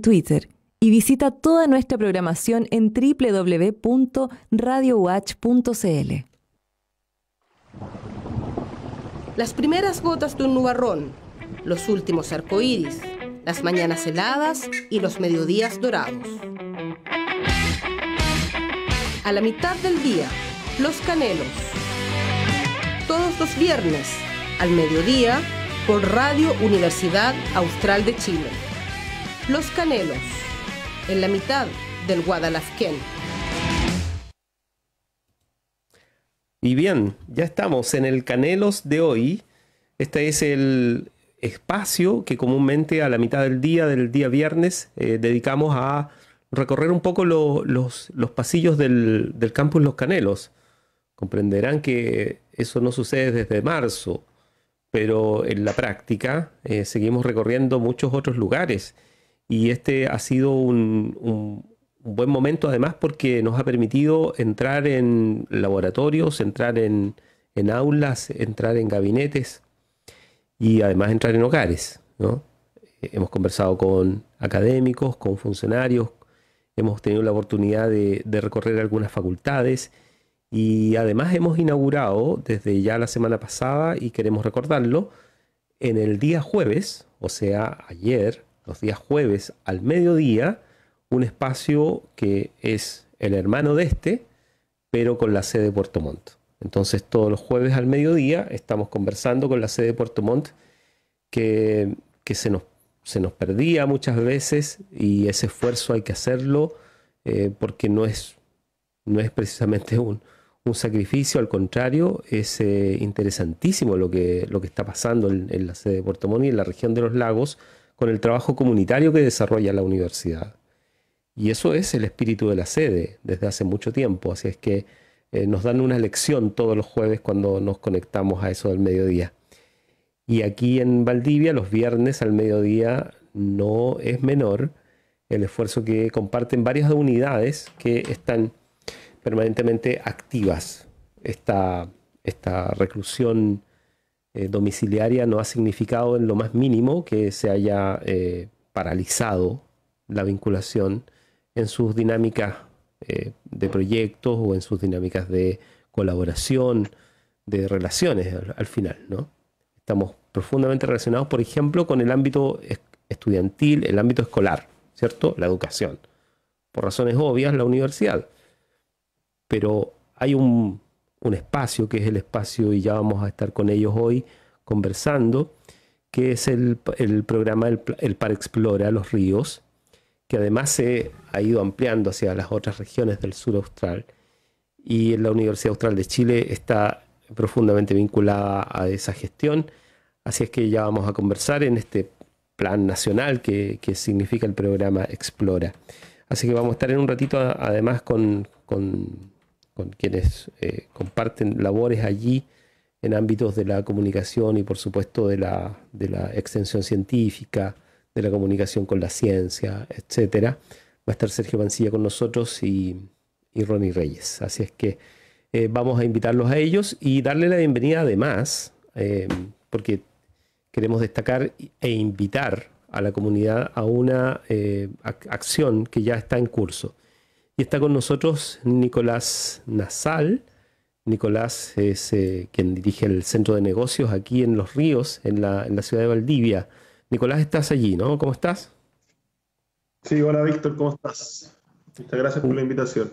Twitter y visita toda nuestra programación en www.radiowatch.cl. Las primeras gotas de un nubarrón, los últimos arcoíris, las mañanas heladas y los mediodías dorados. A la mitad del día, los canelos. Todos los viernes, al mediodía, por Radio Universidad Austral de Chile. Los Canelos, en la mitad del Guadalajquén. Y bien, ya estamos en el Canelos de hoy. Este es el espacio que comúnmente a la mitad del día, del día viernes, eh, dedicamos a recorrer un poco los, pasillos del, campus Los Canelos. Comprenderán que eso no sucede desde marzo, pero en la práctica eh, seguimos recorriendo muchos otros lugares y este ha sido un, buen momento además porque nos ha permitido entrar en laboratorios, entrar en, aulas, entrar en gabinetes y además entrar en hogares. Hemos conversado con académicos, con funcionarios, hemos tenido la oportunidad de, recorrer algunas facultades y además hemos inaugurado desde ya la semana pasada y queremos recordarlo, en el día jueves, o sea, ayer, los días jueves al mediodía, un espacio que es el hermano de este, pero con la sede de Puerto Montt. Entonces todos los jueves al mediodía estamos conversando con la sede de Puerto Montt, que, que se, nos, perdía muchas veces y ese esfuerzo hay que hacerlo eh, porque no es, no es precisamente un, un sacrificio, al contrario, es eh, interesantísimo lo que, lo que está pasando en, en la sede de Puerto Montt y en la región de los lagos con el trabajo comunitario que desarrolla la universidad. Y eso es el espíritu de la sede desde hace mucho tiempo, así es que eh, nos dan una lección todos los jueves cuando nos conectamos a eso del mediodía. Y aquí en Valdivia, los viernes al mediodía, no es menor el esfuerzo que comparten varias unidades que están permanentemente activas. esta reclusión eh, domiciliaria no ha significado en lo más mínimo que se haya eh, paralizado la vinculación en sus dinámicas eh, de proyectos o en sus dinámicas de colaboración, de relaciones al, final. ¿no? Estamos profundamente relacionados, por ejemplo, con el ámbito estudiantil, el ámbito escolar, ¿cierto? La educación. Por razones obvias, la universidad. Pero hay un un espacio, que es el espacio, y ya vamos a estar con ellos hoy conversando, que es el, programa el, el, Par Explora Los Ríos, que además se ha ido ampliando hacia las otras regiones del sur austral. Y la Universidad Austral de Chile está profundamente vinculada a esa gestión. Así es que ya vamos a conversar en este plan nacional que, significa el programa Explora. Así que vamos a estar en un ratito además con con quienes eh, comparten labores allí en ámbitos de la comunicación y por supuesto de la, extensión científica, de la comunicación con la ciencia, etcétera. Va a estar Sergio Mancilla con nosotros y, Ronnie Reyes. Así es que eh, vamos a invitarlos a ellos y darle la bienvenida además, eh, porque queremos destacar e invitar a la comunidad a una acción que ya está en curso. Y está con nosotros Nicolás Nasal. Nicolás es eh, quien dirige el centro de negocios aquí en Los Ríos, en la, ciudad de Valdivia. Nicolás, estás allí, ¿no? ¿Cómo estás? Sí, hola Víctor, ¿cómo estás? Muchas gracias por la invitación.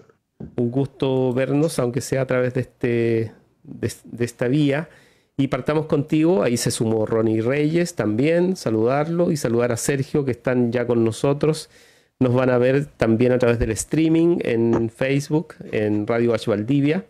Un gusto vernos, aunque sea a través de, este, de esta vía. Y partamos contigo, ahí se sumó Ronnie Reyes también, saludarlo y saludar a Sergio que están ya con nosotros. Nos van a ver también a través del streaming en Facebook, en Radio H Valdivia,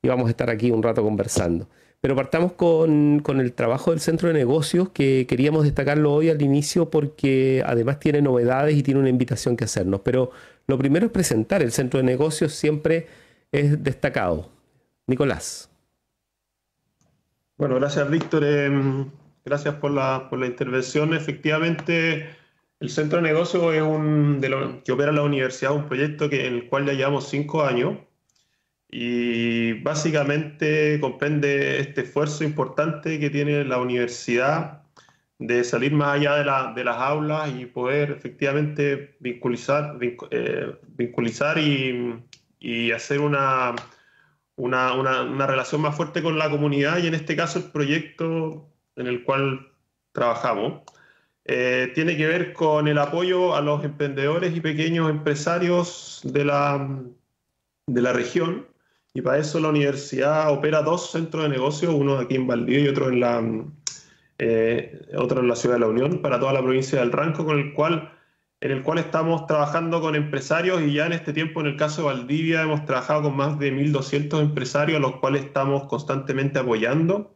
y vamos a estar aquí un rato conversando. Pero partamos con, el trabajo del centro de negocios, que queríamos destacarlo hoy al inicio porque además tiene novedades y tiene una invitación que hacernos. Pero lo primero es presentar, el centro de negocios siempre es destacado. Nicolás. Bueno, gracias Víctor, em, gracias por la, por la intervención. Efectivamente, el centro de negocio es un de lo, que opera la universidad, un proyecto que, en el cual ya llevamos cinco años y básicamente comprende este esfuerzo importante que tiene la universidad de salir más allá de, las aulas y poder efectivamente vinculizar, eh, y, hacer una, una, una, relación más fuerte con la comunidad y en este caso el proyecto en el cual trabajamos. Eh, tiene que ver con el apoyo a los emprendedores y pequeños empresarios de la, de la región. Y para eso la universidad opera dos centros de negocios uno aquí en Valdivia y otro en la, eh, otro en la ciudad de La Unión, para toda la provincia del Ranco, con el cual, en el cual estamos trabajando con empresarios y ya en este tiempo, en el caso de Valdivia, hemos trabajado con más de 1.200 empresarios, a los cuales estamos constantemente apoyando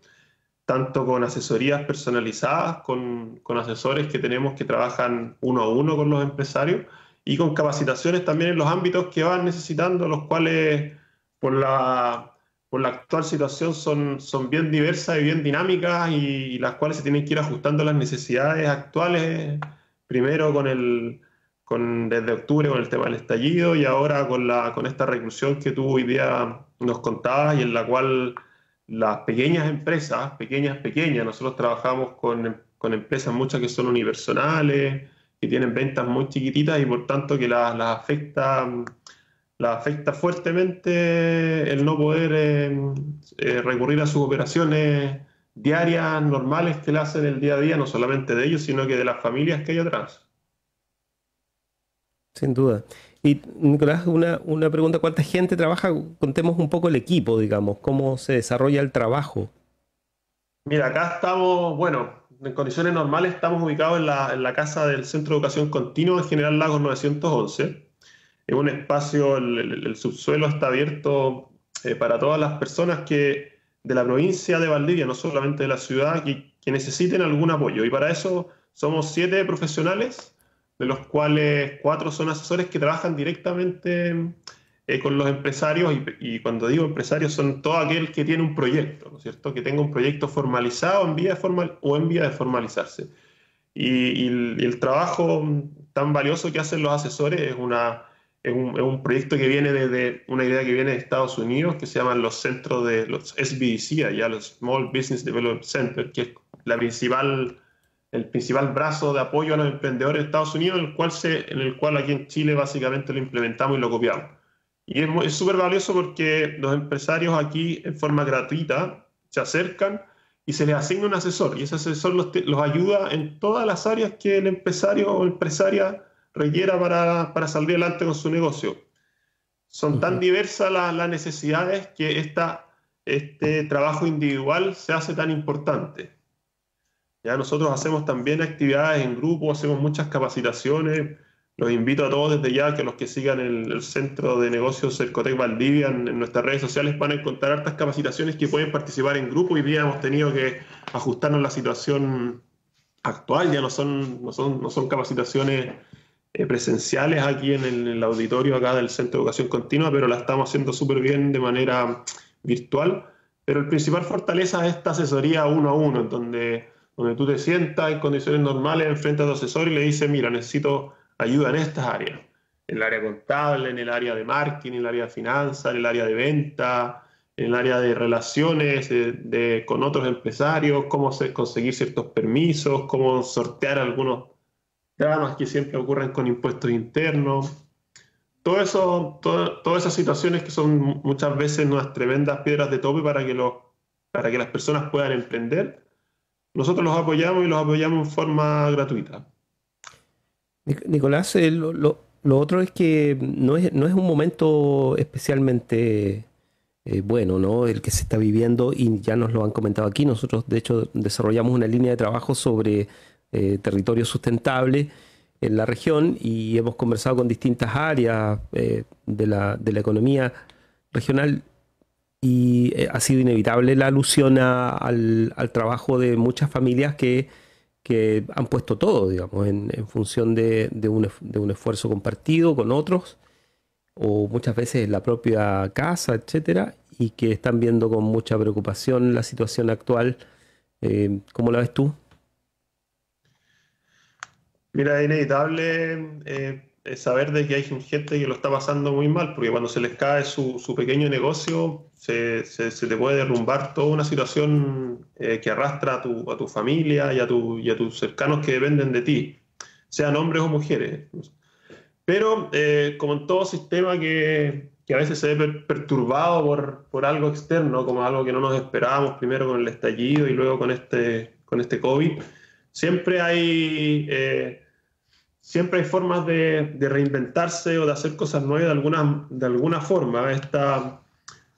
tanto con asesorías personalizadas, con, con, asesores que tenemos que trabajan uno a uno con los empresarios y con capacitaciones también en los ámbitos que van necesitando, los cuales por la, por la actual situación son, son bien diversas y bien dinámicas y, las cuales se tienen que ir ajustando a las necesidades actuales, primero con el, con, desde octubre con el tema del estallido y ahora con, la, con esta reclusión que tú hoy día nos contabas y en la cual las pequeñas empresas, pequeñas, pequeñas, nosotros trabajamos em, con, empresas muchas que son unipersonales, que tienen ventas muy chiquititas y por tanto que las, las afecta la afecta fuertemente el no poder em, eh, recurrir a sus operaciones diarias normales que las hacen el día a día, no solamente de ellos, sino que de las familias que hay atrás. Sin duda. Y Nicolás, una, pregunta, ¿cuánta gente trabaja? Contemos un poco el equipo, digamos, cómo se desarrolla el trabajo. Mira, acá estamos, bueno, en condiciones normales estamos ubicados en la, casa del Centro de Educación Continua de General Lagos 911. Es un espacio, el, subsuelo está abierto eh, para todas las personas que de la provincia de Valdivia, no solamente de la ciudad, que necesiten algún apoyo. Y para eso somos siete profesionales de los cuales cuatro son asesores que trabajan directamente eh, con los empresarios, y, cuando digo empresarios son todo aquel que tiene un proyecto, ¿no es cierto? Que tenga un proyecto formalizado en vía formal, o en vía de formalizarse. Y, el, trabajo mm, tan valioso que hacen los asesores es, una, es, un, proyecto que viene desde una idea que viene de Estados Unidos, que se llaman los centros de los SBDC, ya los Small Business Development Center, que es la principal el principal brazo de apoyo a los emprendedores de Estados Unidos, en el cual, se, en el cual aquí en Chile básicamente lo implementamos y lo copiamos. Y es súper valioso porque los empresarios aquí en forma gratuita se acercan y se les asigna un asesor y ese asesor los, ayuda en todas las áreas que el empresario o empresaria requiera para, salir adelante con su negocio. Son tan diversas las, necesidades que esta, este trabajo individual se hace tan importante. Ya nosotros hacemos también actividades en grupo, hacemos muchas capacitaciones. Los invito a todos desde ya que los que sigan el, centro de negocios Cercotec Valdivia en, en, nuestras redes sociales van a encontrar hartas capacitaciones que pueden participar en grupo. y día hemos tenido que ajustarnos a la situación actual, ya no son, no son, no son capacitaciones eh, presenciales aquí en el, auditorio acá del Centro de Educación Continua, pero la estamos haciendo súper bien de manera virtual. Pero el principal fortaleza es esta asesoría uno a uno, en donde donde tú te sientas en condiciones normales enfrente a tu asesor y le dices, mira, necesito ayuda en estas áreas, en el área contable, en el área de marketing, en el área de finanzas, en el área de venta, en el área de relaciones de, con otros empresarios, cómo conseguir ciertos permisos, cómo sortear algunos dramas que siempre ocurren con impuestos internos. Todo eso, todas esas situaciones que son muchas veces unas tremendas piedras de tope para que, para que las personas puedan emprender, nosotros los apoyamos y los apoyamos en forma gratuita. Nicolás, eh, lo, otro es que no es, un momento especialmente eh, bueno, ¿no? El que se está viviendo y ya nos lo han comentado aquí. Nosotros, de hecho, desarrollamos una línea de trabajo sobre eh, territorio sustentable en la región y hemos conversado con distintas áreas de la economía regional y eh, ha sido inevitable la alusión al, trabajo de muchas familias que, han puesto todo, digamos, en, función de, un, esfuerzo compartido con otros, o muchas veces en la propia casa, etcétera, y que están viendo con mucha preocupación la situación actual. Eh, ¿Cómo la ves tú? Mira, es inevitable eh, saber de que hay gente que lo está pasando muy mal, porque cuando se les cae su, su pequeño negocio, se, te puede derrumbar toda una situación eh, que arrastra a tu, familia y a, tus cercanos que dependen de ti, sean hombres o mujeres. Pero eh, como en todo sistema que, a veces se ve perturbado por, algo externo, como algo que no nos esperábamos, primero con el estallido y luego con este, con este COVID, siempre hay... Eh, siempre hay formas de, reinventarse o de hacer cosas nuevas de alguna, de alguna forma. Esta,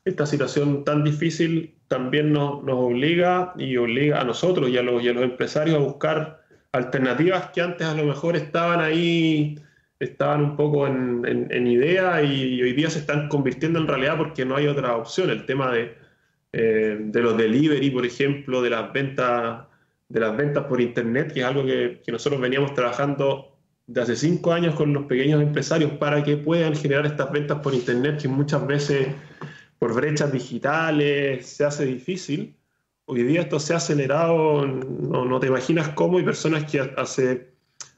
esta situación tan difícil también nos, nos, obliga y obliga a nosotros y a, los, y a los empresarios a buscar alternativas que antes a lo mejor estaban ahí, estaban un poco en, en, idea y, hoy día se están convirtiendo en realidad porque no hay otra opción. El tema eh, de, los delivery, por ejemplo, de las ventas de las ventas por internet, que es algo que, que nosotros veníamos trabajando de hace cinco años con los pequeños empresarios para que puedan generar estas ventas por internet que muchas veces por brechas digitales, se hace difícil. Hoy día esto se ha acelerado, no, te imaginas cómo, y personas que hace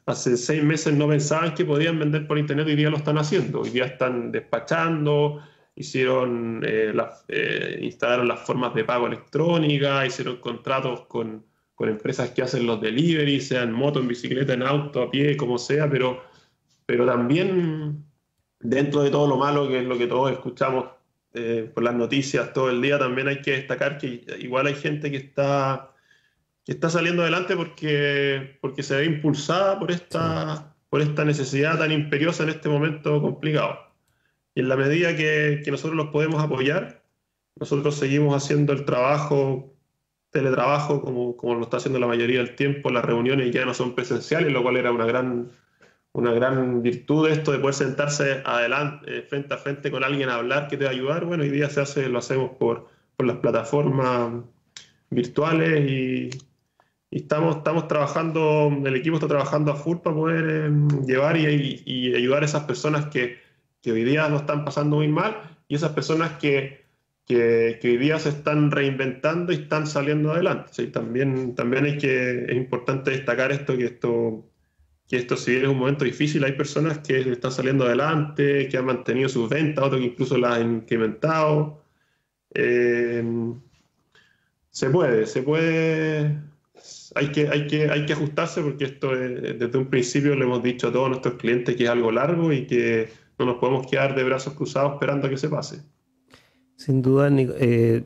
hace seis meses no pensaban que podían vender por internet, hoy día lo están haciendo, hoy día están despachando, hicieron, eh, eh, instalaron las formas de pago electrónica, hicieron contratos con, con empresas que hacen los deliveries, sean en moto, en bicicleta, en auto, a pie, como sea, pero, pero también dentro de todo lo malo que es lo que todos escuchamos eh, por las noticias todo el día, también hay que destacar que igual hay gente que está, que está saliendo adelante porque, porque se ve impulsada por esta, por esta necesidad tan imperiosa en este momento complicado. Y en la medida que, nosotros los podemos apoyar, nosotros seguimos haciendo el trabajo, teletrabajo, como, como lo está haciendo la mayoría del tiempo, las reuniones ya no son presenciales, lo cual era una gran una gran virtud esto de poder sentarse adelante, eh, frente a frente con alguien a hablar que te va a ayudar. Bueno, hoy día se hace, lo hacemos por, por las plataformas virtuales y, estamos, estamos trabajando, el equipo está trabajando a full para poder em, llevar y, ayudar a esas personas que, que, hoy día no están pasando muy mal y esas personas que, que, hoy día se están reinventando y están saliendo adelante. también, también hay que, es importante destacar esto, que esto que esto si es un momento difícil, hay personas que están saliendo adelante, que han mantenido sus ventas, otros que incluso las han incrementado. Eh, se puede, se puede. Hay que, hay, que, hay que ajustarse porque esto desde un principio le hemos dicho a todos nuestros clientes que es algo largo y que no nos podemos quedar de brazos cruzados esperando a que se pase. Sin duda, eh,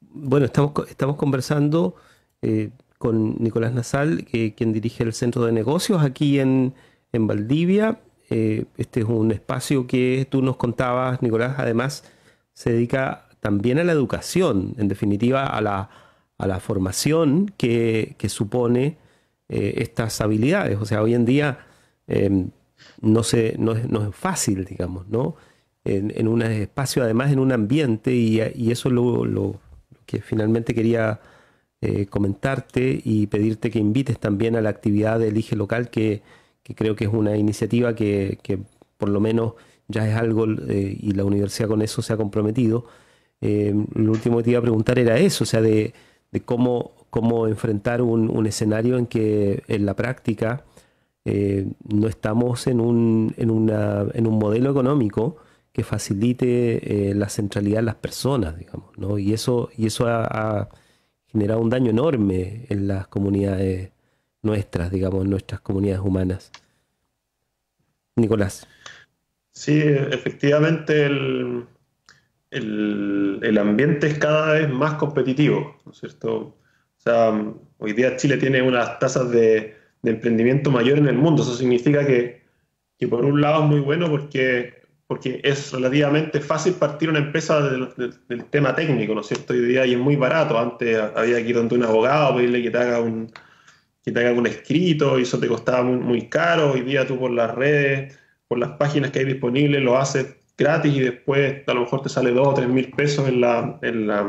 bueno, estamos, estamos conversando eh, con Nicolás Nasal, quien dirige el Centro de Negocios aquí en, Valdivia. Eh, este es un espacio que tú nos contabas, Nicolás, además se dedica también a la educación, en definitiva a la, a la formación que, supone eh, estas habilidades. O sea, hoy en día em, no, se, no, es, fácil, digamos, ¿no? En, un espacio, además en un ambiente, y, eso es lo que finalmente quería eh, comentarte y pedirte que invites también a la actividad de Elige Local, que, que creo que es una iniciativa que, que por lo menos ya es algo eh, y la universidad con eso se ha comprometido. Eh, lo último que te iba a preguntar era eso, o sea, de, de cómo, cómo enfrentar un, un, escenario en que en la práctica no estamos en un, en, una, en un modelo económico que facilite la centralidad de las personas, digamos, ¿no? Y eso, y eso ha genera un daño enorme en las comunidades nuestras, digamos, en nuestras comunidades humanas. Nicolás. Sí, efectivamente el, el, ambiente es cada vez más competitivo, ¿no es cierto? O sea, hoy día Chile tiene unas tasas de, emprendimiento mayor en el mundo. Eso significa que, que por un lado es muy bueno porque porque es relativamente fácil partir una empresa del, tema técnico, ¿no es cierto? Hoy día y es muy barato. Antes había que ir donde un abogado, pedirle que te haga un, que te haga un escrito, y eso te costaba muy, caro. Hoy día tú por las redes, por las páginas que hay disponibles, lo haces gratis y después a lo mejor te sale dos o tres mil pesos en la, en la,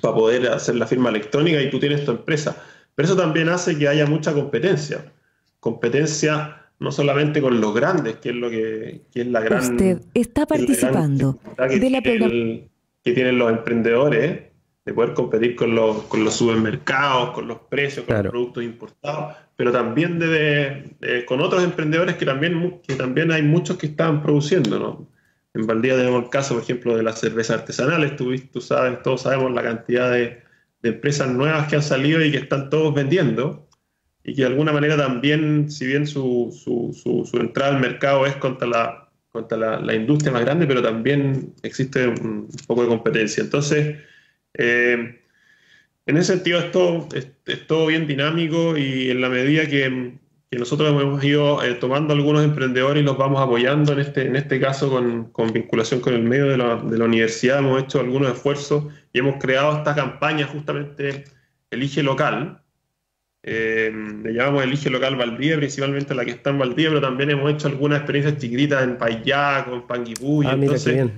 para poder hacer la firma electrónica y tú tienes tu empresa. Pero eso también hace que haya mucha competencia. Competencia no solamente con los grandes, que es lo que, es la gran. Usted está participando que de la que tienen los emprendedores de poder competir con los, con los supermercados, con los precios, con los productos importados, pero también de, con otros emprendedores que también, también hay muchos que están produciendo, ¿no? En Valdía tenemos el caso, por ejemplo, de las cervezas artesanales. Tú, tú sabes, todos sabemos la cantidad de, de, empresas nuevas que han salido y que están todos vendiendo y que de alguna manera también, si bien su, su, su, entrada al mercado es contra la, contra la, industria más grande, pero también existe un poco de competencia. Entonces, eh, en ese sentido esto todo, es, todo, bien dinámico y en la medida que, nosotros hemos ido eh, tomando algunos emprendedores y los vamos apoyando, en este, en este caso con, con vinculación con el medio de la, de la universidad, hemos hecho algunos esfuerzos y hemos creado esta campaña justamente Elige Local, eh, le llamamos el Elige Local Valdivia, principalmente la que está en Valdivia, pero también hemos hecho algunas experiencias chiquititas en Payaco, en Panguipulli. Ah, entonces,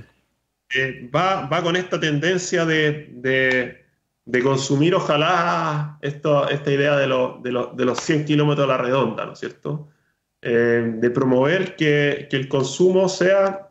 eh, va, con esta tendencia de, de, consumir, ojalá, esto, esta idea de, de, los 100 kilómetros a la redonda, ¿no es cierto? Eh, de promover que, el consumo sea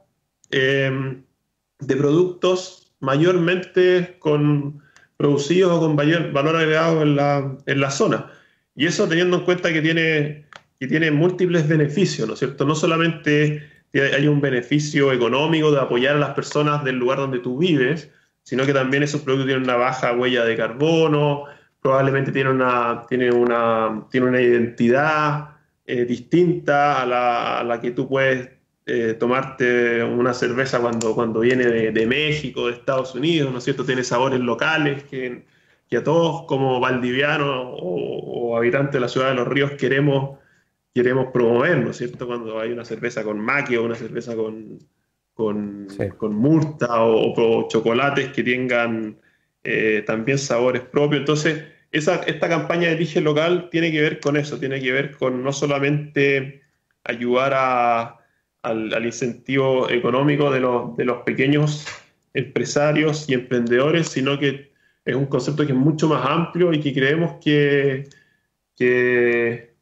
de productos mayormente con, producidos o con mayor valor agregado en la, en la zona. Y eso teniendo en cuenta que tiene, que tiene múltiples beneficios, ¿no es cierto? No solamente hay un beneficio económico de apoyar a las personas del lugar donde tú vives, sino que también esos productos tienen una baja huella de carbono, probablemente tienen una, una, una identidad eh, distinta a la, que tú puedes eh, tomarte una cerveza cuando, cuando viene de, de, México, de Estados Unidos, ¿no es cierto? Tiene sabores locales que que a todos como valdivianos o, habitantes de la ciudad de Los Ríos queremos, queremos promover, ¿no es cierto? Cuando hay una cerveza con maqui o una cerveza con, con, murta o, chocolates que tengan eh, también sabores propios. Entonces, esa, esta campaña de dije Local tiene que ver con eso, tiene que ver con no solamente ayudar al, incentivo económico de los, de los pequeños empresarios y emprendedores, sino que es un concepto que es mucho más amplio y que creemos que, eh,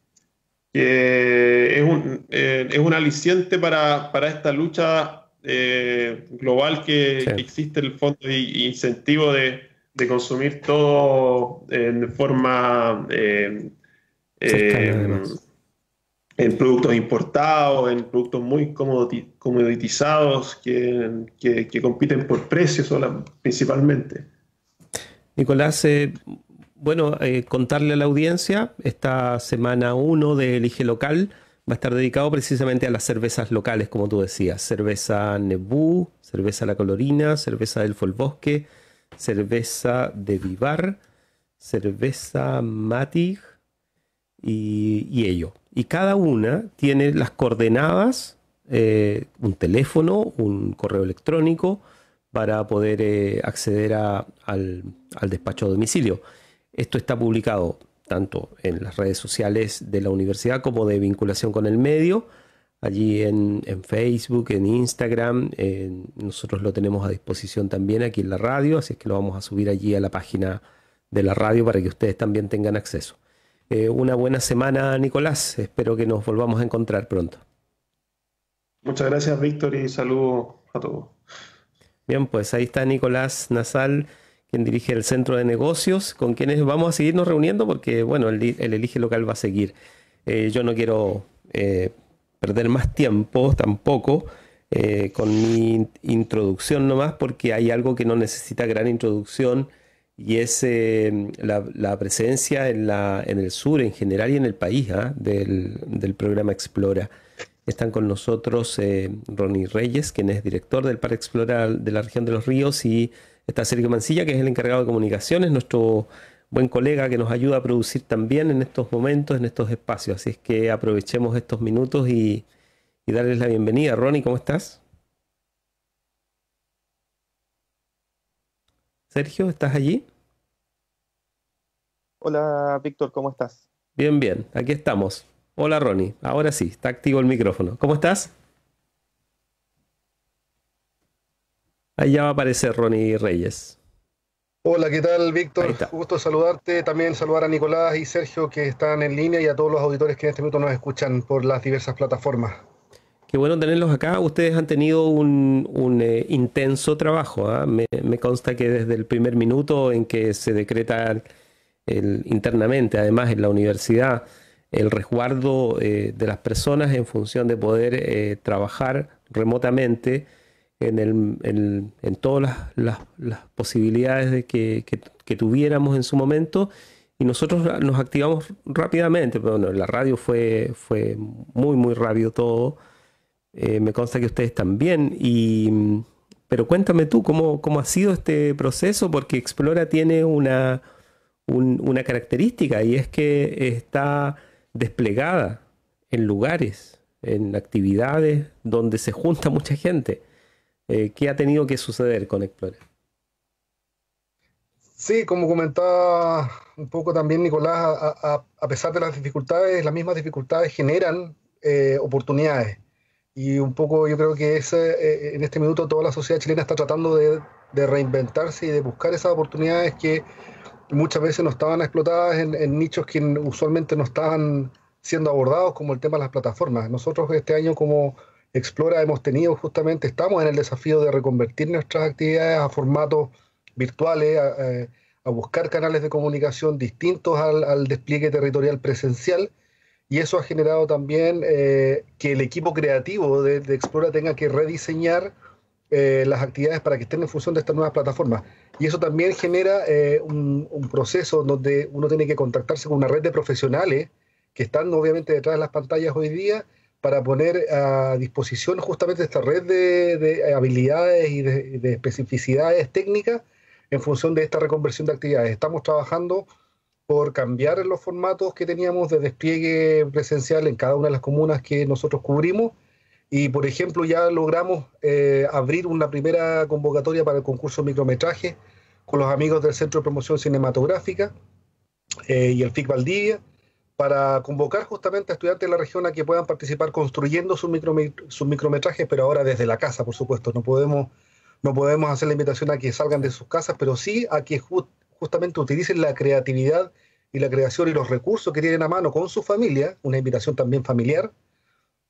es, un, aliciente para, esta lucha eh, global que, existe el fondo de incentivo de, consumir todo en eh, forma en productos importados, en productos muy comoditizados que, que compiten por precios principalmente. Nicolás, eh, bueno, eh, contarle a la audiencia, esta semana 1 de Elige Local va a estar dedicado precisamente a las cervezas locales, como tú decías, cerveza Nebú, cerveza La Colorina, cerveza del Folbosque, cerveza de Vivar, cerveza Matig y, ello. Y cada una tiene las coordenadas, eh, un teléfono, un correo electrónico, para poder eh, acceder al, despacho a domicilio. Esto está publicado tanto en las redes sociales de la universidad como de vinculación con el medio, allí en, Facebook, en Instagram. nosotros lo tenemos a disposición también aquí en la radio, así es que lo vamos a subir allí a la página de la radio para que ustedes también tengan acceso. Eh, una buena semana, Nicolás. Espero que nos volvamos a encontrar pronto. Muchas gracias, Víctor, y saludos a todos. Bien, pues ahí está Nicolás Nasal, quien dirige el Centro de Negocios, con quienes vamos a seguirnos reuniendo porque, bueno, el, Elige Local va a seguir. Eh, yo no quiero eh, perder más tiempo tampoco eh, con mi introducción nomás porque hay algo que no necesita gran introducción y es la, presencia en, la, en el sur en general y en el país ¿ah? del programa Explora. Están con nosotros eh, Ronnie Reyes, quien es director del Parque Explorar de la región de los ríos, y está Sergio Mancilla, que es el encargado de comunicaciones, nuestro buen colega que nos ayuda a producir también en estos momentos, en estos espacios. Así es que aprovechemos estos minutos y, y darles la bienvenida. Ronnie, ¿cómo estás? Sergio, ¿estás allí? Hola, Víctor, ¿cómo estás? Bien, bien, aquí estamos. Hola Ronnie, ahora sí, está activo el micrófono. ¿Cómo estás? Ahí ya va a aparecer Ronnie Reyes. Hola, ¿qué tal, Víctor? Gusto saludarte. También saludar a Nicolás y Sergio que están en línea y a todos los auditores que en este minuto nos escuchan por las diversas plataformas. Qué bueno tenerlos acá. Ustedes han tenido un, eh, intenso trabajo. ¿ah? Me, consta que desde el primer minuto en que se decreta internamente, además en la universidad, el resguardo eh, de las personas en función de poder eh, trabajar remotamente en, todas las, posibilidades de que, tuviéramos en su momento y nosotros nos activamos rápidamente. Pero bueno, la radio fue, fue muy, muy rápido todo. Eh, me consta que ustedes también. Y, pero cuéntame tú cómo, ha sido este proceso, porque Explora tiene una, una característica y es que está desplegada en lugares, en actividades donde se junta mucha gente. Eh, ¿Qué ha tenido que suceder con Explorer? Sí, como comentaba un poco también Nicolás, a, pesar de las dificultades, las mismas dificultades generan eh, oportunidades. Y un poco yo creo que ese, eh, en este minuto toda la sociedad chilena está tratando de, de, reinventarse y de buscar esas oportunidades que muchas veces no estaban explotadas en, nichos que usualmente no estaban siendo abordados, como el tema de las plataformas. Nosotros este año como Explora hemos tenido justamente, estamos en el desafío de reconvertir nuestras actividades a formatos virtuales, a, buscar canales de comunicación distintos al, despliegue territorial presencial. Y eso ha generado también eh, que el equipo creativo de Explora tenga que rediseñar eh, las actividades para que estén en función de estas nuevas plataformas. Y eso también genera eh, un, proceso donde uno tiene que contactarse con una red de profesionales que están obviamente detrás de las pantallas hoy día para poner a disposición justamente esta red de, habilidades y de, especificidades técnicas en función de esta reconversión de actividades. Estamos trabajando por cambiar los formatos que teníamos de despliegue presencial en cada una de las comunas que nosotros cubrimos y, por ejemplo, ya logramos eh, abrir una primera convocatoria para el concurso micrometraje con los amigos del Centro de Promoción Cinematográfica eh, y el FIC Valdivia para convocar justamente a estudiantes de la región a que puedan participar construyendo sus, micro, micrometrajes, pero ahora desde la casa, por supuesto. No podemos, no podemos hacer la invitación a que salgan de sus casas, pero sí a que justamente utilicen la creatividad y la creación y los recursos que tienen a mano con su familia, una invitación también familiar,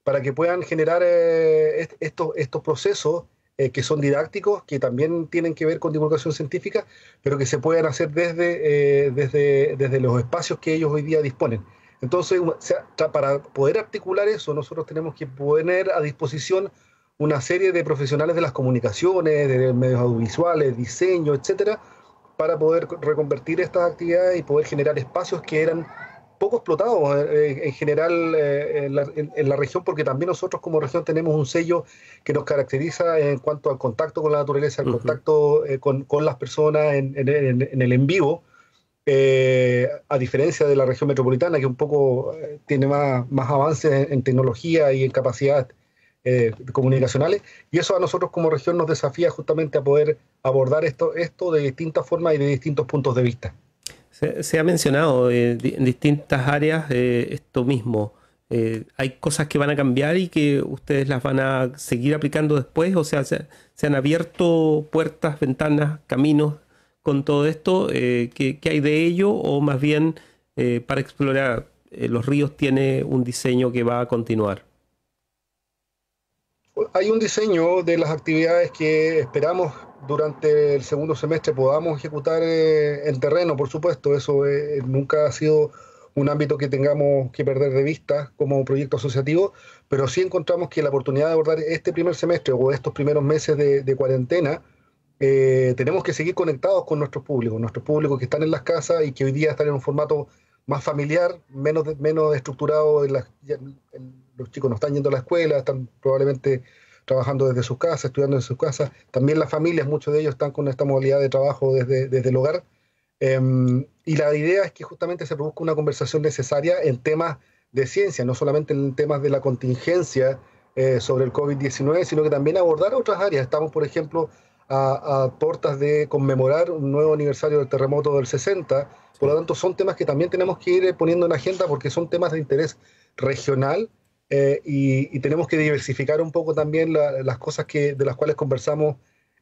para que puedan generar eh, estos, estos procesos eh, que son didácticos, que también tienen que ver con divulgación científica, pero que se puedan hacer desde, eh, desde, desde los espacios que ellos hoy día disponen. Entonces, para poder articular eso, nosotros tenemos que poner a disposición una serie de profesionales de las comunicaciones, de medios audiovisuales, diseño, etcétera, para poder reconvertir estas actividades y poder generar espacios que eran poco explotado eh, en general eh, en, la, región, porque también nosotros como región tenemos un sello que nos caracteriza en cuanto al contacto con la naturaleza, al contacto eh, con, las personas en, el en vivo, a diferencia de la región metropolitana, que un poco tiene más, más avances en, tecnología y en capacidad comunicacionales, y eso a nosotros como región nos desafía justamente a poder abordar esto, esto de distintas formas y de distintos puntos de vista. Se, ha mencionado eh, en distintas áreas eh, esto mismo. Eh, hay cosas que van a cambiar y que ustedes las van a seguir aplicando después. O sea, se, han abierto puertas, ventanas, caminos con todo esto. ¿qué, ¿qué, hay de ello? O más bien, para explorar, los ríos tiene un diseño que va a continuar hay un diseño de las actividades que esperamos durante el segundo semestre podamos ejecutar eh, en terreno, por supuesto, eso eh, nunca ha sido un ámbito que tengamos que perder de vista como proyecto asociativo, pero sí encontramos que la oportunidad de abordar este primer semestre o estos primeros meses de, cuarentena, eh, tenemos que seguir conectados con nuestros públicos, nuestros públicos que están en las casas y que hoy día están en un formato más familiar, menos, menos estructurado, en los chicos no están yendo a la escuela, están probablemente trabajando desde sus casas, estudiando en sus casas. También las familias, muchos de ellos están con esta modalidad de trabajo desde, el hogar. Em, y la idea es que justamente se produzca una conversación necesaria en temas de ciencia, no solamente en temas de la contingencia eh, sobre el COVID-19, sino que también abordar otras áreas. Estamos, por ejemplo, a, puertas portas de conmemorar un nuevo aniversario del terremoto del 60. Por lo tanto, son temas que también tenemos que ir eh, poniendo en agenda porque son temas de interés regional eh, y, tenemos que diversificar un poco también las cosas que, de las cuales conversamos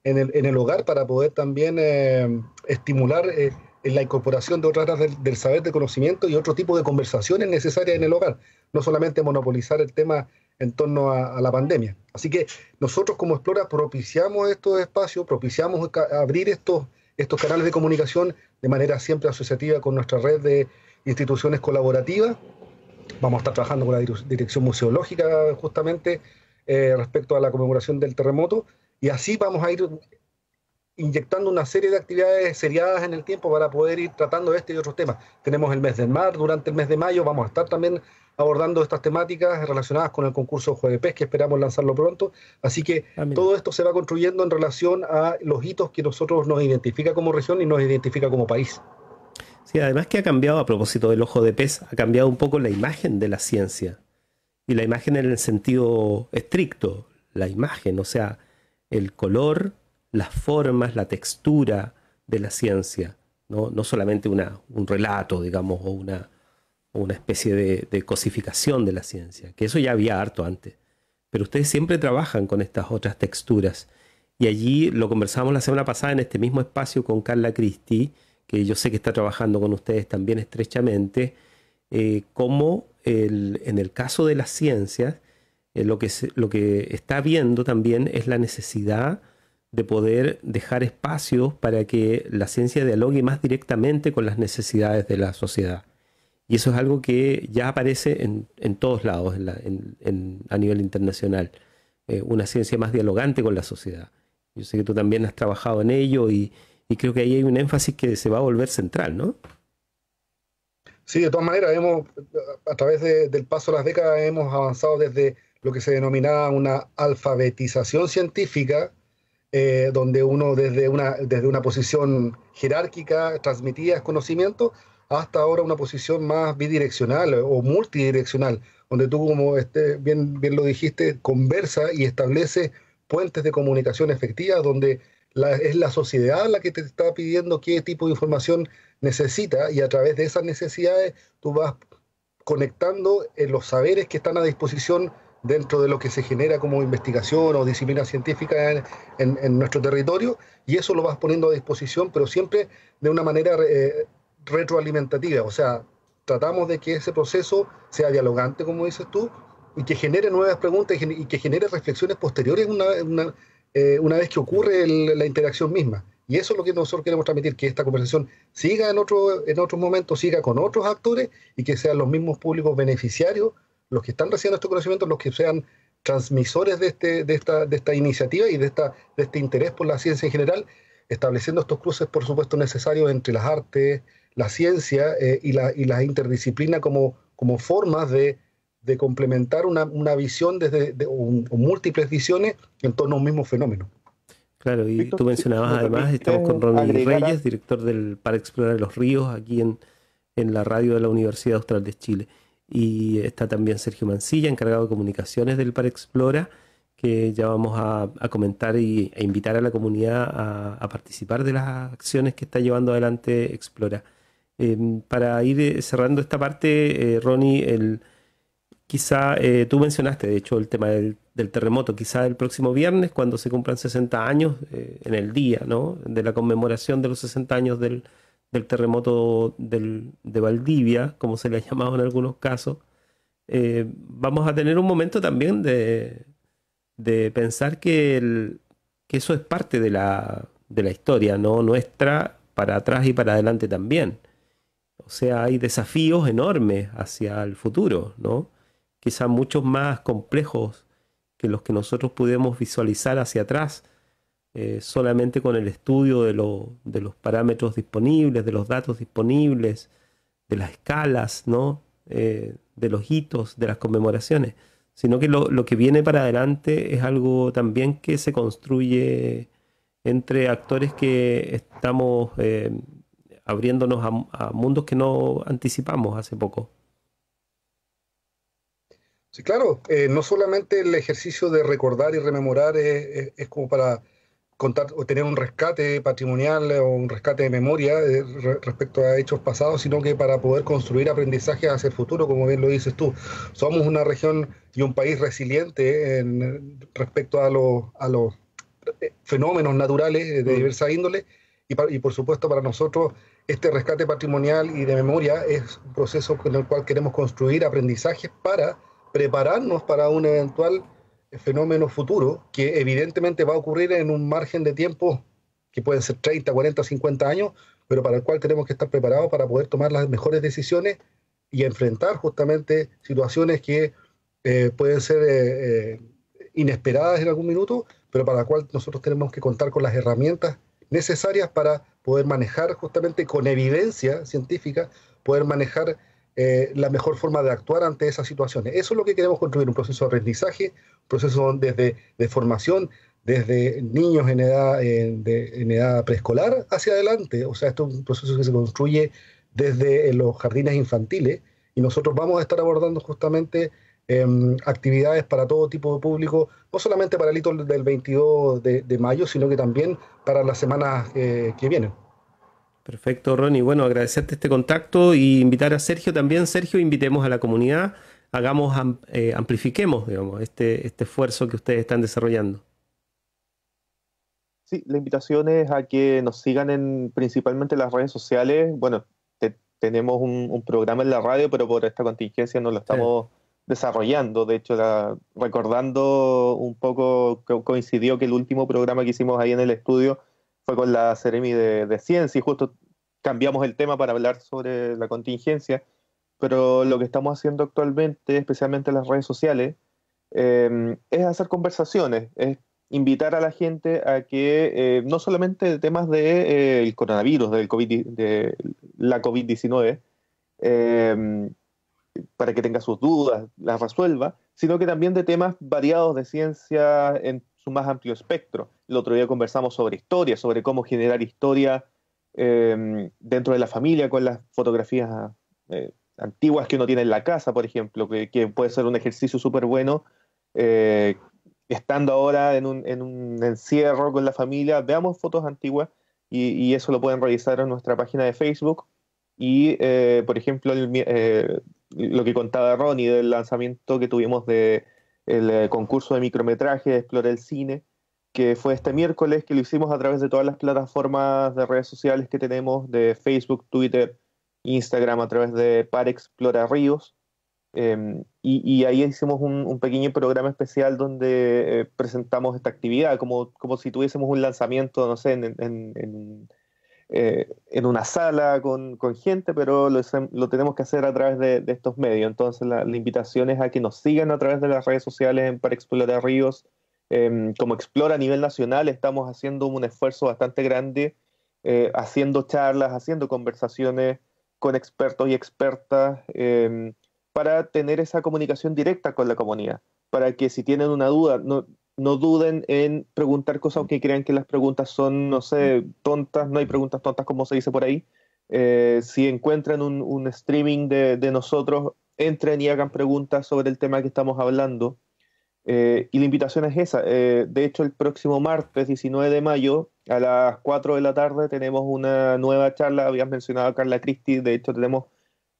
en el, hogar para poder también eh, estimular eh, la incorporación de otras del, saber, de conocimiento y otro tipo de conversaciones necesarias en el hogar, no solamente monopolizar el tema en torno a, la pandemia. Así que nosotros como Explora propiciamos estos espacios, propiciamos abrir estos, estos canales de comunicación de manera siempre asociativa con nuestra red de instituciones colaborativas vamos a estar trabajando con la Dirección Museológica justamente eh, respecto a la conmemoración del terremoto y así vamos a ir inyectando una serie de actividades seriadas en el tiempo para poder ir tratando este y otros temas. Tenemos el mes del mar, durante el mes de mayo vamos a estar también abordando estas temáticas relacionadas con el concurso Jueves Pes, que esperamos lanzarlo pronto. Así que ah, todo esto se va construyendo en relación a los hitos que nosotros nos identifica como región y nos identifica como país además que ha cambiado a propósito del ojo de pez, ha cambiado un poco la imagen de la ciencia. Y la imagen en el sentido estricto, la imagen, o sea, el color, las formas, la textura de la ciencia. No, no solamente una, un relato, digamos, o una, una especie de, de cosificación de la ciencia, que eso ya había harto antes. Pero ustedes siempre trabajan con estas otras texturas. Y allí lo conversamos la semana pasada en este mismo espacio con Carla Cristi yo sé que está trabajando con ustedes también estrechamente, eh, como en el caso de las ciencias, eh, lo, que lo que está viendo también es la necesidad de poder dejar espacios para que la ciencia dialogue más directamente con las necesidades de la sociedad. Y eso es algo que ya aparece en, en todos lados a nivel internacional, eh, una ciencia más dialogante con la sociedad. Yo sé que tú también has trabajado en ello y, y creo que ahí hay un énfasis que se va a volver central, ¿no? Sí, de todas maneras, hemos, a través del paso de las décadas hemos avanzado desde lo que se denominaba una alfabetización científica, eh, donde uno desde una, desde una posición jerárquica transmitía conocimiento, hasta ahora una posición más bidireccional o multidireccional, donde tú, como este, bien, bien lo dijiste, conversa y establece puentes de comunicación efectivas, donde es la sociedad la que te está pidiendo qué tipo de información necesita y a través de esas necesidades tú vas conectando eh, los saberes que están a disposición dentro de lo que se genera como investigación o disciplina científica en, nuestro territorio y eso lo vas poniendo a disposición, pero siempre de una manera eh, retroalimentativa, o sea, tratamos de que ese proceso sea dialogante, como dices tú, y que genere nuevas preguntas y que genere reflexiones posteriores una, eh, una vez que ocurre la interacción misma. Y eso es lo que nosotros queremos transmitir, que esta conversación siga en, otro, en otros momentos, siga con otros actores y que sean los mismos públicos beneficiarios, los que están recibiendo estos conocimientos, los que sean transmisores de, este, de, esta, de esta iniciativa y de, esta, de este interés por la ciencia en general, estableciendo estos cruces, por supuesto, necesarios entre las artes, la ciencia eh, y, la, y interdisciplina como, como formas de, de complementar una, visión desde múltiples visiones en torno a un mismo fenómeno. Claro, y tú mencionabas además, estamos con eh, Ronnie Reyes, director del Para Explorar los Ríos, aquí en, la radio de la Universidad Austral de Chile. Y está también Sergio Mancilla, encargado de comunicaciones del Para Explora, que ya vamos a, comentar y, e invitar a la comunidad a, participar de las acciones que está llevando adelante Explora. Em, para ir eh, cerrando esta parte, eh, Ronnie, el, quizá, eh, tú mencionaste de hecho el tema del, terremoto, quizá el próximo viernes cuando se cumplan 60 años eh, en el día, ¿no? De la conmemoración de los 60 años del, terremoto de Valdivia, como se le ha llamado en algunos casos, eh, vamos a tener un momento también de, pensar que, eso es parte de la, de la historia, ¿no? Nuestra, para atrás y para adelante también. O sea, hay desafíos enormes hacia el futuro, ¿no? quizá muchos más complejos que los que nosotros pudimos visualizar hacia atrás, eh, solamente con el estudio de, los parámetros disponibles, de los datos disponibles, de las escalas, ¿no? Eh, de los hitos, de las conmemoraciones, sino que lo, que viene para adelante es algo también que se construye entre actores que estamos eh, abriéndonos a mundos que no anticipamos hace poco. Sí, claro, eh, no solamente el ejercicio de recordar y rememorar es, como para contar o tener un rescate patrimonial o un rescate de memoria eh, respecto a hechos pasados, sino que para poder construir aprendizajes hacia el futuro, como bien lo dices tú. Somos una región y un país resiliente en, respecto a los, a los eh, fenómenos naturales de mm. diversa índole y, y por supuesto para nosotros este rescate patrimonial y de memoria es un proceso con el cual queremos construir aprendizajes para prepararnos para un eventual fenómeno futuro que evidentemente va a ocurrir en un margen de tiempo que pueden ser 30, 40, 50 años, pero para el cual tenemos que estar preparados para poder tomar las mejores decisiones y enfrentar justamente situaciones que eh, pueden ser eh, eh, inesperadas en algún minuto, pero para la cual nosotros tenemos que contar con las herramientas necesarias para poder manejar justamente con evidencia científica, poder manejar eh, la mejor forma de actuar ante esas situaciones. Eso es lo que queremos construir, un proceso de aprendizaje, un proceso desde de formación, desde niños en edad, en, edad preescolar hacia adelante. O sea, esto es un proceso que se construye desde los jardines infantiles y nosotros vamos a estar abordando justamente em, actividades para todo tipo de público, no solamente para el hito del 22 de, mayo, sino que también para las semanas eh, que vienen. Perfecto, Ronnie. Bueno, agradecerte este contacto y invitar a Sergio también. Sergio, invitemos a la comunidad, hagamos, eh, amplifiquemos, digamos, este, este esfuerzo que ustedes están desarrollando. Sí, la invitación es a que nos sigan en principalmente las redes sociales. Bueno, tenemos un, programa en la radio, pero por esta contingencia no lo estamos desarrollando. De hecho, la, recordando un poco, coincidió que el último programa que hicimos ahí en el estudio fue con la Ceremi de, Ciencia y justo cambiamos el tema para hablar sobre la contingencia, pero lo que estamos haciendo actualmente, especialmente en las redes sociales, em, es hacer conversaciones, es invitar a la gente a que eh, no solamente temas del de, eh, coronavirus, del COVID, de la COVID-19, em, para que tenga sus dudas, las resuelva, sino que también de temas variados de ciencia en un más amplio espectro. El otro día conversamos sobre historia, sobre cómo generar historia em, dentro de la familia con las fotografías eh, antiguas que uno tiene en la casa, por ejemplo, que, puede ser un ejercicio súper bueno. Eh, estando ahora en un, encierro con la familia, veamos fotos antiguas y, eso lo pueden revisar en nuestra página de Facebook. Y, eh, por ejemplo, lo que contaba Ronnie del lanzamiento que tuvimos de el eh, concurso de micrometraje Explora el Cine, que fue este miércoles, que lo hicimos a través de todas las plataformas de redes sociales que tenemos, de Facebook, Twitter, Instagram, a través de Par Explora Ríos. Em, y, ahí hicimos un, pequeño programa especial donde eh, presentamos esta actividad, como, como si tuviésemos un lanzamiento, no sé, en eh, en una sala con, gente, pero lo, tenemos que hacer a través de, estos medios. Entonces la, invitación es a que nos sigan a través de las redes sociales para explorar ríos. Em, como Explora a nivel nacional estamos haciendo un esfuerzo bastante grande, eh, haciendo charlas, haciendo conversaciones con expertos y expertas em, para tener esa comunicación directa con la comunidad, para que si tienen una duda, no, no duden en preguntar cosas aunque crean que las preguntas son, no sé, tontas, no hay preguntas tontas como se dice por ahí. Eh, si encuentran un, streaming de, nosotros, entren y hagan preguntas sobre el tema que estamos hablando. Eh, y la invitación es esa. Eh, de hecho, el próximo martes 19 de mayo a las 4 de la tarde tenemos una nueva charla. Habías mencionado a Carla Christie. De hecho, tenemos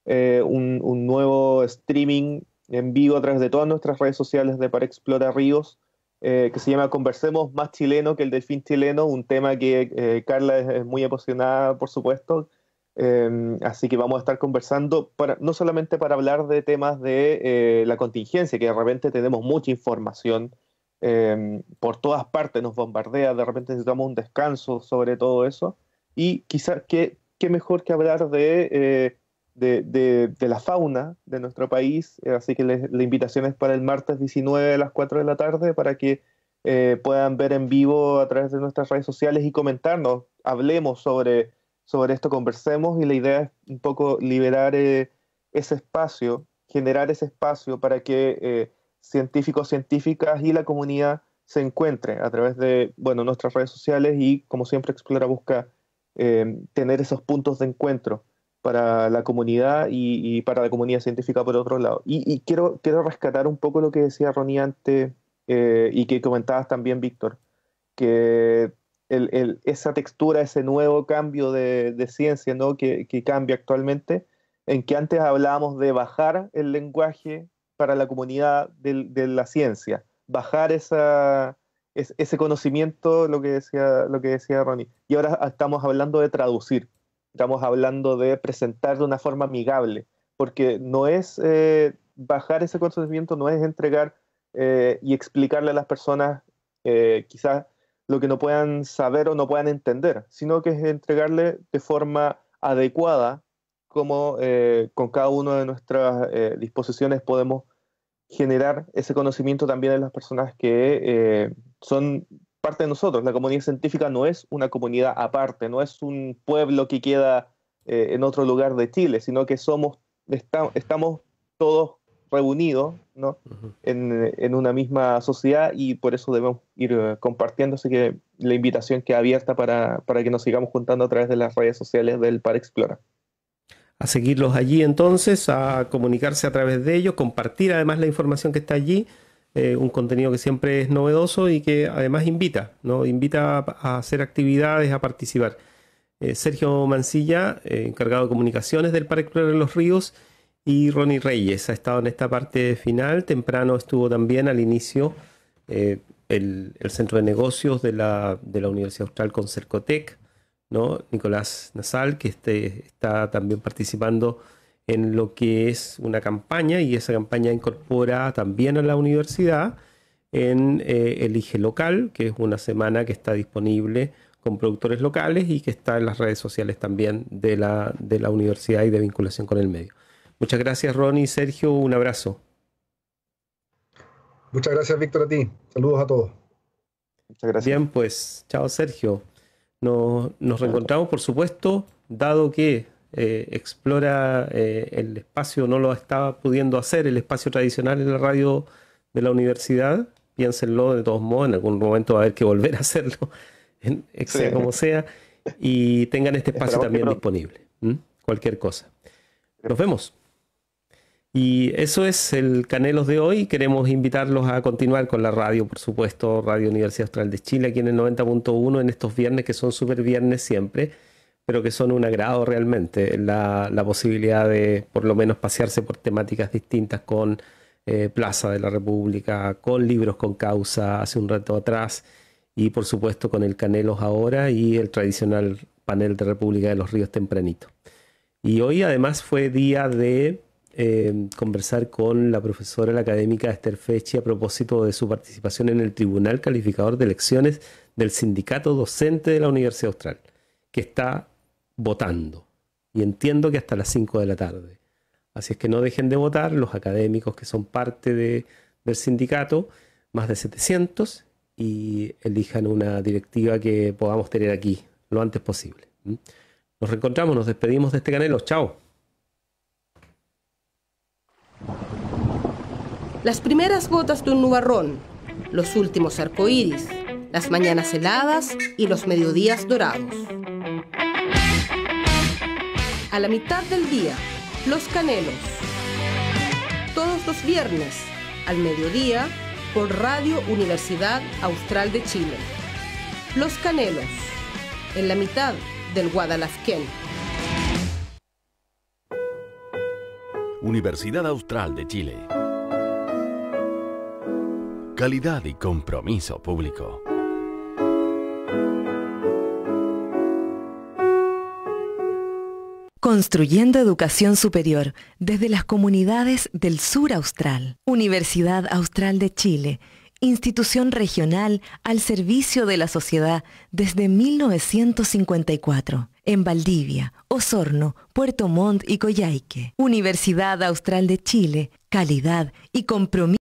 un, nuevo streaming en vivo a través de todas nuestras redes sociales de Para Explorar Ríos eh, que se llama Conversemos más chileno que el delfín chileno, un tema que eh, Carla es, muy apasionada, por supuesto. Em, así que vamos a estar conversando, para, no solamente para hablar de temas de eh, la contingencia, que de repente tenemos mucha información em, por todas partes, nos bombardea, de repente necesitamos un descanso sobre todo eso. Y quizás, ¿qué, qué mejor que hablar de de, la fauna de nuestro país, eh, así que la invitación es para el martes 19 a las 4 de la tarde para que eh, puedan ver en vivo a través de nuestras redes sociales y comentarnos, hablemos sobre, sobre esto, conversemos y la idea es un poco liberar eh, ese espacio, generar ese espacio para que científicos, científicas y la comunidad se encuentren a través de bueno, nuestras redes sociales y, como siempre, Explora busca tener esos puntos de encuentro para la comunidad y, para la comunidad científica por otro lado. Y, quiero, quiero rescatar un poco lo que decía Ronnie antes eh, y que comentabas también, Víctor, que esa textura, ese nuevo cambio de, ciencia ¿no? que, cambia actualmente, en que antes hablábamos de bajar el lenguaje para la comunidad de, la ciencia, bajar esa, ese conocimiento, lo que, decía, lo que decía Ronnie. Y ahora estamos hablando de traducir estamos hablando de presentar de una forma amigable, porque no es eh, bajar ese conocimiento, no es entregar eh, y explicarle a las personas eh, quizás lo que no puedan saber o no puedan entender, sino que es entregarle de forma adecuada como con cada una de nuestras disposiciones podemos generar ese conocimiento también en las personas que son parte de nosotros. La comunidad científica no es una comunidad aparte, no es un pueblo que queda eh, en otro lugar de Chile, sino que somos, estamos todos reunidos en, una misma sociedad y por eso debemos ir eh, compartiendo. Así que la invitación queda abierta para, que nos sigamos juntando a través de las redes sociales del Par Explora a seguirlos allí entonces, a comunicarse a través de ellos, compartir además la información que está allí eh, un contenido que siempre es novedoso y que además invita, ¿no? Invita a, hacer actividades, a participar. Eh, Sergio Mancilla, eh, encargado de comunicaciones del Parque de los Ríos, y Ronnie Reyes ha estado en esta parte final. Temprano estuvo también al inicio el, Centro de Negocios de la, Universidad Austral con Cercotec, ¿no? Nicolás Nasal, que este, está también participando en lo que es una campaña y esa campaña incorpora también a la universidad en el eh, Elige Local, que es una semana que está disponible con productores locales y que está en las redes sociales también de la, de la universidad y de vinculación con el medio. Muchas gracias Ronnie, Sergio, un abrazo. Muchas gracias Víctor a ti, saludos a todos. Muchas gracias. Bien, pues, chao Sergio. Nos, nos reencontramos, por supuesto, dado que eh, explora eh, el espacio, no lo estaba pudiendo hacer, el espacio tradicional en la radio de la universidad. Piénsenlo de todos modos, en algún momento va a haber que volver a hacerlo, sea como sea, y tengan este espacio también disponible. Cualquier cosa. Nos vemos. Y eso es el Canelos de hoy. Queremos invitarlos a continuar con la radio, por supuesto, Radio Universidad Austral de Chile, aquí en el 90.1 en estos viernes, que son súper viernes siempre pero que son un agrado realmente. Eh, la, la posibilidad de por lo menos pasearse por temáticas distintas con eh, Plaza de la República, con libros con causa hace un rato atrás y por supuesto con el Canelos ahora y el tradicional panel de República de los Ríos tempranito. Y hoy además fue día de eh, conversar con la profesora, la académica Esther Fechi, a propósito de su participación en el Tribunal Calificador de Elecciones del Sindicato Docente de la Universidad Austral, que está votando. Y entiendo que hasta las 5 de la tarde. Así es que no dejen de votar los académicos que son parte del sindicato, más de 700, y elijan una directiva que podamos tener aquí lo antes posible. ¿Mm? Nos reencontramos, nos despedimos de este canelo. Chao. Las primeras gotas de un nubarrón, los últimos arcoíris, las mañanas heladas y los mediodías dorados a la mitad del día, Los Canelos. Todos los viernes, al mediodía, por Radio Universidad Austral de Chile. Los Canelos, en la mitad del Guadalajquén. Universidad Austral de Chile. Calidad y compromiso público. Construyendo educación superior desde las comunidades del sur austral. Universidad Austral de Chile, institución regional al servicio de la sociedad desde 1954. En Valdivia, Osorno, Puerto Montt y Coyhaique. Universidad Austral de Chile, calidad y compromiso.